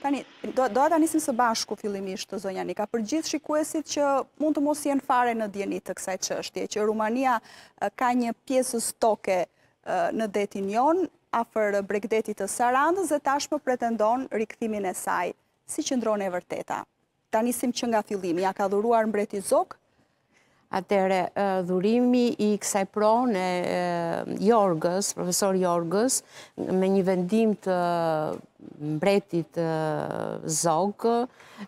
Tani, do atë anisim së bashku fillimisht të zonjani, ka për gjithë shikuesit që mund të mos jenë fare në djenit të kësaj qështje, që Rumania ka një pjesës toke në detin jonë, afer bregdetit të Sarandës dhe tash më pretendon rikëtimin e saj, si që e vërteta. Tani sim që nga fillimi, ja ka dhuruar mbreti zokë, Atere, dhurimi i kësaj prone Jorgës, profesor Jorgës, me një vendim të mbretit zogë,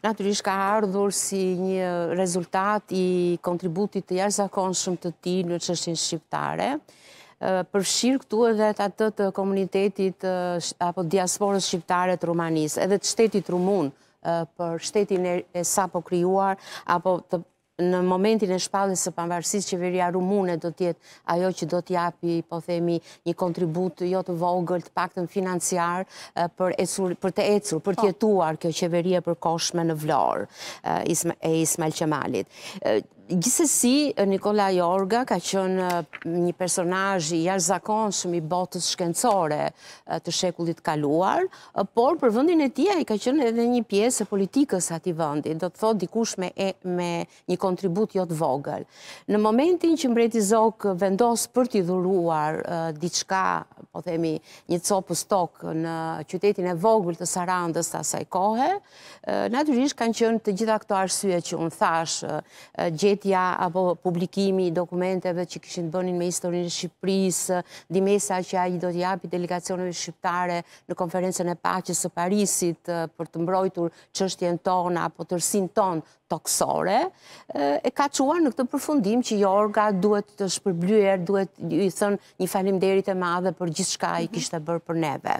naturisht ka ardhur si një rezultat i kontributit të jashtëzakon shumë të ti në qështin shqiptare, përshirë këtu edhe të atë të komunitetit apo diasporës shqiptare të Rumanisë, edhe të shtetit Rumunë, për shtetin e sa po kryuar, apo në momentin e shpallës së pavarësisë qeveria rumune do tjetë ajo që do tjapi, po themi, një kontribut jo të vogël të paktën financiar për të ecur, për po. tjetuar kjo qeveria për koshme në vlorë e Ismail Qemalit. Gjisesi Nikola Jorga ka qënë një personaj i jarëzakon shumë i botës shkencore të shekullit kaluar, por për vëndin e tia i ka qënë edhe një pjesë e politikës ati vëndin, do të thotë dikush me një kontribut jotë vogël. Në momentin që mbreti Zok vendosë për t'i dhuruar diçka po themi një copë stok në qytetin e vogull të Sarandës të asaj kohë, naturisht kanë qënë të gjitha këto arsye që unë thash, gjetja apo publikimi dokumenteve që këshin bënin me historinë Shqipëris, dimesa që a i do t'japi delegacionëve shqiptare në konferencen e pachës së Parisit për të mbrojtur qështjen tonë apo të tonë, toksore, e ka quar në këtë përfundim që jorga jo duhet të shpërbluer, duhet i thënë një falimderit e madhe për gjithë gjithë shka i mhm. kishtë të bërë për neve.